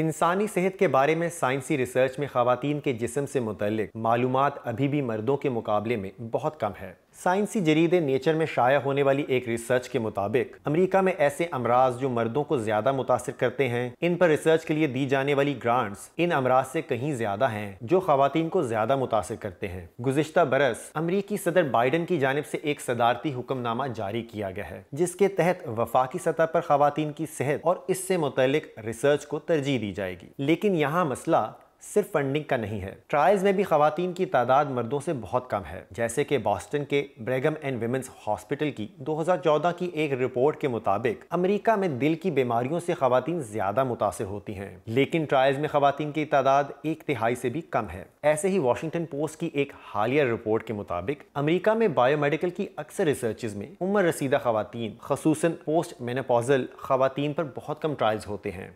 इंसानी सेहत के बारे में साइंसी रिसर्च में खातन के जिसम से मुतल मालूम अभी भी मर्दों के मुकाबले में बहुत कम है साइंसी जरीदे नेचर में शाया होने वाली एक रिसर्च के मुताबिक अमेरिका में ऐसे अमराज जो मर्दों को ज्यादा मुतासर करते हैं इन पर रिसर्च के लिए दी जाने वाली ग्रांट्स इन अमराज से कहीं ज्यादा हैं जो खातन को ज्यादा मुतासर करते हैं गुजशत बरस अमरीकी सदर बाइडन की जानब से एक सदारती हुक्मनामा जारी किया गया है जिसके तहत वफाकी सतह पर खातन की सेहत और इससे मुतल रिसर्च को तरजीह दी जाएगी लेकिन यहाँ मसला सिर्फ फंडिंग का नहीं है ट्रायल्स में भी खातन की तादाद मर्दों से बहुत कम है जैसे कि बॉस्टन के ब्रेगम एंड वेमेंस हॉस्पिटल की 2014 की एक रिपोर्ट के मुताबिक अमेरिका में दिल की बीमारियों से खातन ज्यादा मुतासर होती हैं लेकिन ट्रायल्स में खातन की तादाद एक तिहाई से भी कम है ऐसे ही वाशिंगटन पोस्ट की एक हालिया रिपोर्ट के मुताबिक अमरीका में बायोमेडिकल की अक्सर रिसर्चेज में उम्र रसीदा खातन खसूस पोस्ट मेनापोजल खातन पर बहुत कम ट्रायल्स होते हैं